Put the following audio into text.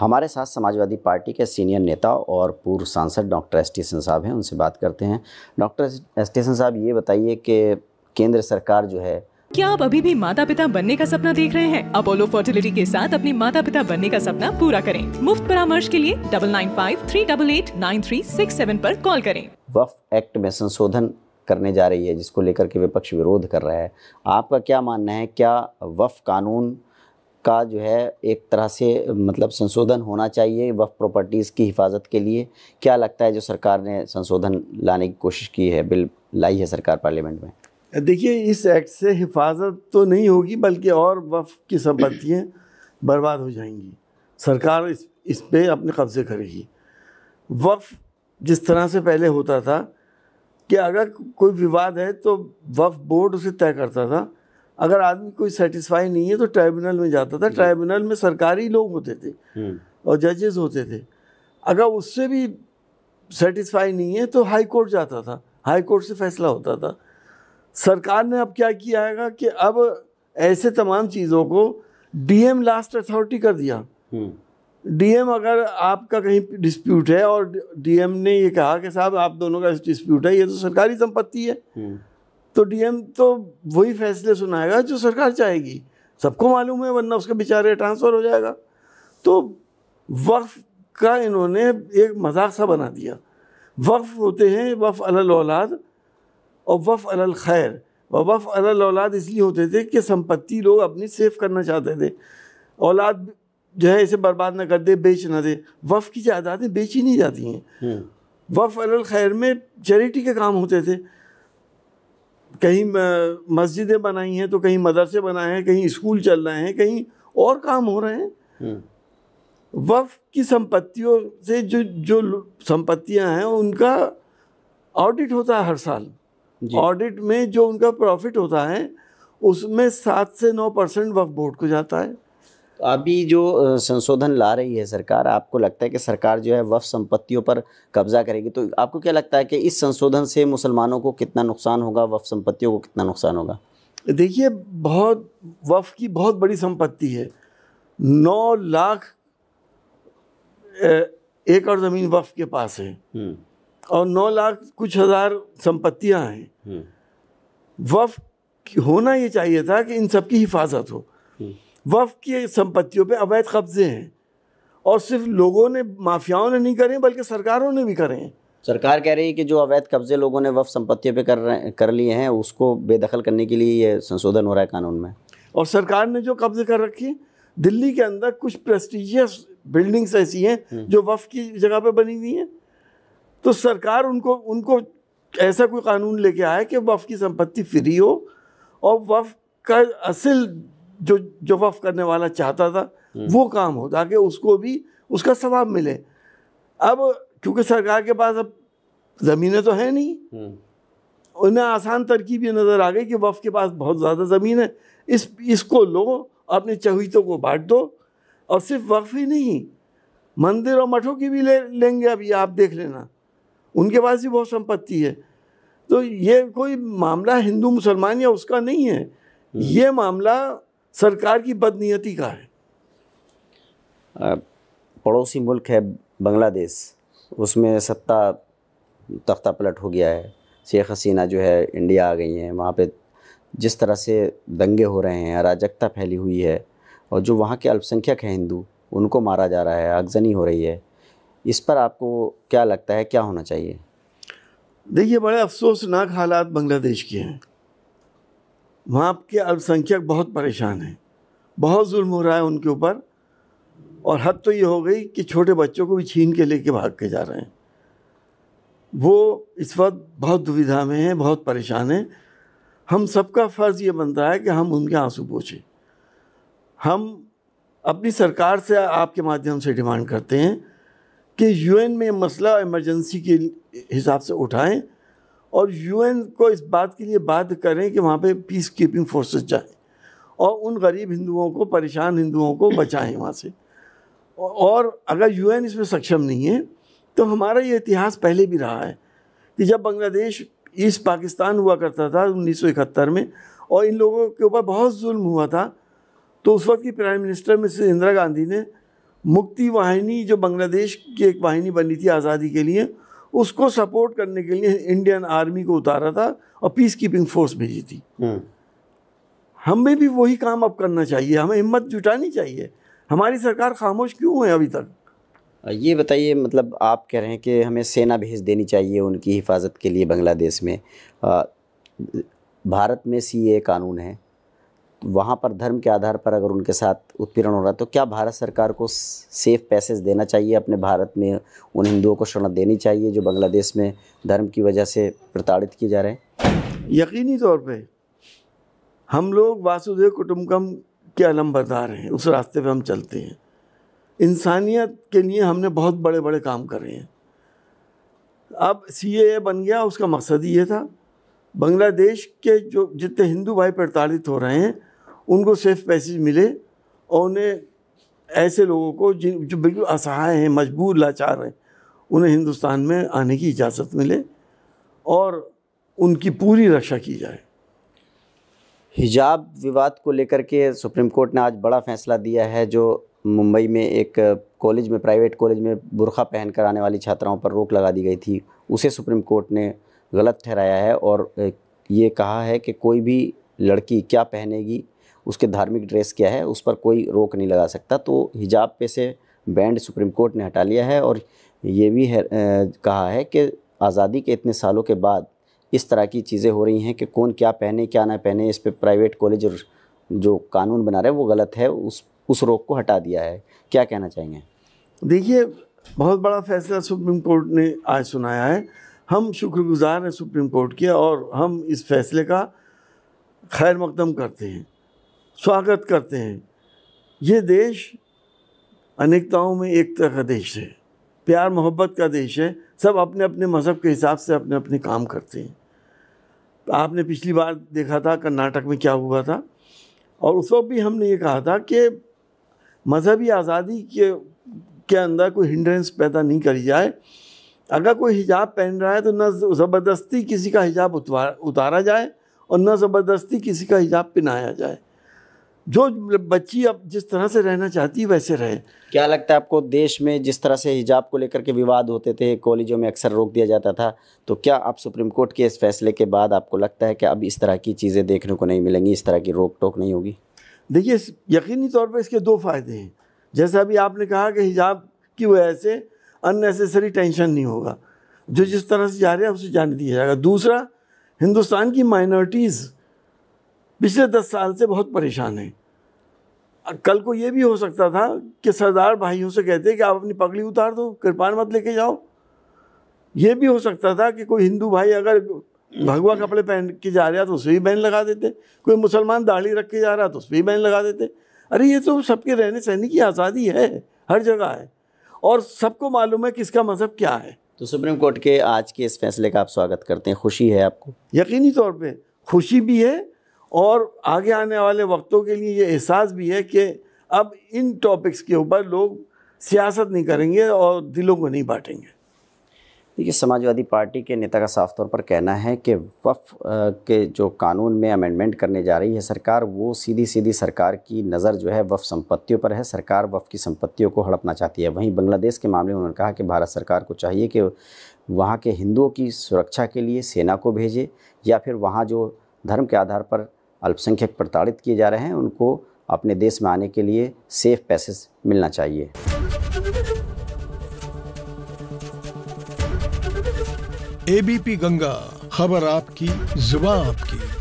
हमारे साथ समाजवादी पार्टी के सीनियर नेता और पूर्व सांसद डॉक्टर एस टी साहब हैं उनसे बात करते हैं डॉक्टर एस टी साहब ये बताइए कि केंद्र सरकार जो है क्या आप अभी भी माता पिता बनने का सपना देख रहे हैं अपोलो फर्टिलिटी के साथ अपने माता पिता बनने का सपना पूरा करें मुफ्त परामर्श के लिए double nine five three double eight nine three six seven पर कॉल करें वफ एक्ट में संशोधन करने जा रही है जिसको लेकर के विपक्ष विरोध कर रहा है आपका क्या मानना है क्या वफ कानून का जो है एक तरह से मतलब संशोधन होना चाहिए वफ प्रॉपर्टीज़ की हिफाजत के लिए क्या लगता है जो सरकार ने संशोधन लाने की कोशिश की है बिल लाई है सरकार पार्लियामेंट में देखिए इस एक्ट से हिफाजत तो नहीं होगी बल्कि और वफ की संपत्तियाँ बर्बाद हो जाएंगी सरकार इस इस पर अपने कब्ज़े करेगी वफ जिस तरह से पहले होता था कि अगर कोई विवाद है तो वफ बोर्ड उसे तय करता था अगर आदमी कोई सेटिस्फाई नहीं है तो ट्राइब्यूनल में जाता था ट्राइब्यूनल में सरकारी लोग होते थे हम्म। और जजेस होते थे अगर उससे भी सेटिस्फाई नहीं है तो हाई कोर्ट जाता था हाई कोर्ट से फैसला होता था सरकार ने अब क्या किया है कि अब ऐसे तमाम चीज़ों को डीएम लास्ट अथॉरिटी कर दिया डीएम हम्म। अगर आपका कहीं डिस्प्यूट है और डीएम ने ये कहा कि साहब आप दोनों का डिस्प्यूट है ये तो सरकारी संपत्ति है हम्म। तो डीएम तो वही फैसले सुनाएगा जो सरकार चाहेगी सबको मालूम है वरना उसका बेचारे ट्रांसफ़र हो जाएगा तो वक्फ का इन्होंने एक मजाक सा बना दिया वक्फ होते हैं वफ़ अलल औलाद और वफ़ अलल खैर और वफ़ अलल औलाद इसलिए होते थे कि संपत्ति लोग अपनी सेफ करना चाहते थे औलाद जो है इसे बर्बाद ना कर दे बेच ना दे वफ़ की जायदादें बेची नहीं जाती हैं हम्म। वफ़ अलल खैर में चैरिटी के काम होते थे कहीं मस्जिदें बनाई हैं तो कहीं मदरसे बनाए हैं कहीं स्कूल चल रहे हैं कहीं और काम हो रहे हैं हम्म। वफ की संपत्तियों से जो जो संपत्तियां हैं उनका ऑडिट होता है हर साल ऑडिट में जो उनका प्रॉफिट होता है उसमें सात से नौ परसेंट वफ बोर्ड को जाता है अभी जो संशोधन ला रही है सरकार आपको लगता है कि सरकार जो है वफ संपत्तियों पर कब्जा करेगी तो आपको क्या लगता है कि इस संशोधन से मुसलमानों को कितना नुकसान होगा वफ संपत्तियों को कितना नुकसान होगा देखिए बहुत वफ की बहुत बड़ी संपत्ति है नौ लाख एकड़ ज़मीन वफ के पास है हम्म। और नौ लाख कुछ हज़ार संपत्तियां हैं हम्म। वफ होना ये चाहिए था कि इन सब की हिफाजत हो हम्म। वफ की संपत्तियों पे अवैध कब्जे हैं और सिर्फ लोगों ने माफियाओं ने नहीं करे बल्कि सरकारों ने भी करे हैं सरकार कह रही है कि जो अवैध कब्जे लोगों ने वफ संपत्तियों पे कर रहे कर लिए हैं उसको बेदखल करने के लिए ये संशोधन हो रहा है कानून में और सरकार ने जो कब्जे कर रखे हैं दिल्ली के अंदर कुछ प्रेस्टिजियस बिल्डिंग्स ऐसी हैं हम्म। जो वफ की जगह पर बनी हुई हैं तो सरकार उनको उनको ऐसा कोई कानून लेके आए कि वफ की संपत्ति फ्री हो और वफ का असल जो जो वफ करने वाला चाहता था हम्म। वो काम हो ताकि उसको भी उसका सवाब मिले अब क्योंकि सरकार के पास अब ज़मीनें तो हैं नहीं हम्म। उन्हें आसान तरकीब ये नज़र आ गई कि वफ़ के पास बहुत ज़्यादा ज़मीन है इस इसको लो अपने चहीतों को बांट दो और सिर्फ वक्फ ही नहीं मंदिर और मठों की भी ले लेंगे अभी आप देख लेना उनके पास भी बहुत संपत्ति है तो ये कोई मामला हिंदू मुसलमान या उसका नहीं है हम्म। ये मामला सरकार की बदनीयती का है पड़ोसी मुल्क है बांग्लादेश उसमें सत्ता तख्ता पलट हो गया है शेख हसीना जो है इंडिया आ गई हैं वहाँ पे जिस तरह से दंगे हो रहे हैं अराजकता फैली हुई है और जो वहाँ के अल्पसंख्यक हैं हिंदू उनको मारा जा रहा है आगजनी हो रही है इस पर आपको क्या लगता है क्या होना चाहिए देखिए बड़े अफसोसनाक हालात बांग्लादेश के हैं वहाँ के अल्पसंख्यक बहुत परेशान हैं बहुत जुल्म हो रहा है उनके ऊपर और हद तो ये हो गई कि छोटे बच्चों को भी छीन के लेके भाग के जा रहे हैं वो इस वक्त बहुत दुविधा में हैं बहुत परेशान हैं हम सबका फ़र्ज़ ये बनता है कि हम उनके आंसू पोछें हम अपनी सरकार से आपके माध्यम से डिमांड करते हैं कि यूएन में मसला इमरजेंसी के हिसाब से उठाएं और यूएन को इस बात के लिए बाध्य करें कि वहाँ पे पीस कीपिंग फोर्सेस जाएं और उन गरीब हिंदुओं को परेशान हिंदुओं को बचाएं वहाँ से और अगर यूएन इसमें सक्षम नहीं है तो हमारा ये इतिहास पहले भी रहा है कि जब बांग्लादेश ईस्ट पाकिस्तान हुआ करता था उन्नीस में और इन लोगों के ऊपर बहुत जुल्म हुआ था तो उस वक्त की prime minister Mrs Indira Gandhi ने मुक्ति वाहिनी जो बांग्लादेश की एक वाहिनी बनी थी आज़ादी के लिए उसको सपोर्ट करने के लिए इंडियन आर्मी को उतारा था और पीस कीपिंग फोर्स भेजी थी हम्म। हमें भी वही काम अब करना चाहिए हमें हिम्मत जुटानी चाहिए हमारी सरकार खामोश क्यों है अभी तक ये बताइए मतलब आप कह रहे हैं कि हमें सेना भेज देनी चाहिए उनकी हिफाजत के लिए बांग्लादेश में आ, भारत में सी ए कानून है वहाँ पर धर्म के आधार पर अगर उनके साथ उत्पीड़न हो रहा है तो क्या भारत सरकार को सेफ पैसेज देना चाहिए अपने भारत में उन हिंदुओं को शरण देनी चाहिए जो बांग्लादेश में धर्म की वजह से प्रताड़ित किए जा रहे हैं यकीनी तौर पे हम लोग वासुदेव कुटुम्बकम के अलम्बरदार हैं उस रास्ते पे हम चलते हैं इंसानियत के लिए हमने बहुत बड़े बड़े काम करे हैं अब सी बन गया उसका मकसद ये था बांग्लादेश के जो जितने हिंदू भाई प्रताड़ित हो रहे हैं उनको सेफ पैसेज मिले और उन्हें ऐसे लोगों को जिन जो बिल्कुल असहाय हैं मजबूर लाचार हैं उन्हें हिंदुस्तान में आने की इजाज़त मिले और उनकी पूरी रक्षा की जाए हिजाब विवाद को लेकर के सुप्रीम कोर्ट ने आज बड़ा फैसला दिया है जो मुंबई में एक कॉलेज में प्राइवेट कॉलेज में बुरखा पहन कर आने वाली छात्राओं पर रोक लगा दी गई थी उसे सुप्रीम कोर्ट ने गलत ठहराया है और ये कहा है कि कोई भी लड़की क्या पहनेगी उसके धार्मिक ड्रेस क्या है उस पर कोई रोक नहीं लगा सकता तो हिजाब पे से बैंड सुप्रीम कोर्ट ने हटा लिया है और ये भी है, आ, कहा है कि आज़ादी के इतने सालों के बाद इस तरह की चीज़ें हो रही हैं कि कौन क्या पहने क्या ना पहने इस पर प्राइवेट कॉलेज और जो कानून बना रहे हैं वो गलत है उस उस रोक को हटा दिया है क्या कहना चाहेंगे देखिए बहुत बड़ा फैसला सुप्रीम कोर्ट ने आज सुनाया है हम शुक्रगुजार हैं सुप्रीम कोर्ट के और हम इस फैसले का खैर मकदम करते हैं स्वागत करते हैं ये देश अनेकताओं में एकता का देश है प्यार मोहब्बत का देश है सब अपने अपने मज़हब के हिसाब से अपने अपने काम करते हैं आपने पिछली बार देखा था कर्नाटक में क्या हुआ था और उस वक्त भी हमने ये कहा था कि मजहबी आज़ादी के के अंदर कोई हिंड्रेंस पैदा नहीं करी जाए अगर कोई हिजाब पहन रहा है तो न ज़बरदस्ती किसी का हिजाब उतारा जाए और न ज़बरदस्ती किसी का हिजाब पहनाया जाए जो बच्ची अब जिस तरह से रहना चाहती है वैसे रहे क्या लगता है आपको देश में जिस तरह से हिजाब को लेकर के विवाद होते थे कॉलेजों में अक्सर रोक दिया जाता था तो क्या आप सुप्रीम कोर्ट के इस फैसले के बाद आपको लगता है कि अब इस तरह की चीज़ें देखने को नहीं मिलेंगी इस तरह की रोक टोक नहीं होगी देखिए यकीनी तौर पर इसके दो फ़ायदे हैं जैसे अभी आपने कहा कि हिजाब की वजह से अननेसेसरी टेंशन नहीं होगा जो जिस तरह से जा रहे हैं उसे जाने दिया जाएगा दूसरा हिंदुस्तान की माइनॉरिटीज़ पिछले दस साल से बहुत परेशान हैं कल को ये भी हो सकता था कि सरदार भाइयों से कहते कि आप अपनी पगड़ी उतार दो कृपान मत लेके जाओ ये भी हो सकता था कि कोई हिंदू भाई अगर भगवा कपड़े पहन के जा रहा तो उसे भी बैन लगा देते कोई मुसलमान दाढ़ी रख के जा रहा तो उस भी बैन लगा देते अरे ये तो सबके रहने सहने की आज़ादी है हर जगह है और सबको मालूम है किसका मज़हब क्या है तो सुप्रीम कोर्ट के आज के इस फैसले का आप स्वागत करते हैं खुशी है आपको यकीनी तौर पे खुशी भी है और आगे आने वाले वक्तों के लिए ये एहसास भी है कि अब इन टॉपिक्स के ऊपर लोग सियासत नहीं करेंगे और दिलों को नहीं बांटेंगे देखिए समाजवादी पार्टी के नेता का साफ तौर पर कहना है कि वफ के जो कानून में अमेंडमेंट करने जा रही है सरकार वो सीधी सीधी सरकार की नज़र जो है वफ संपत्तियों पर है सरकार वफ की संपत्तियों को हड़पना चाहती है वहीं बांग्लादेश के मामले में उन्होंने कहा कि भारत सरकार को चाहिए कि वहाँ के हिंदुओं की सुरक्षा के लिए सेना को भेजे या फिर वहाँ जो धर्म के आधार पर अल्पसंख्यक प्रताड़ित किए जा रहे हैं उनको अपने देश में आने के लिए सेफ पैसेज मिलना चाहिए एबीपी गंगा खबर आपकी जुबा आपकी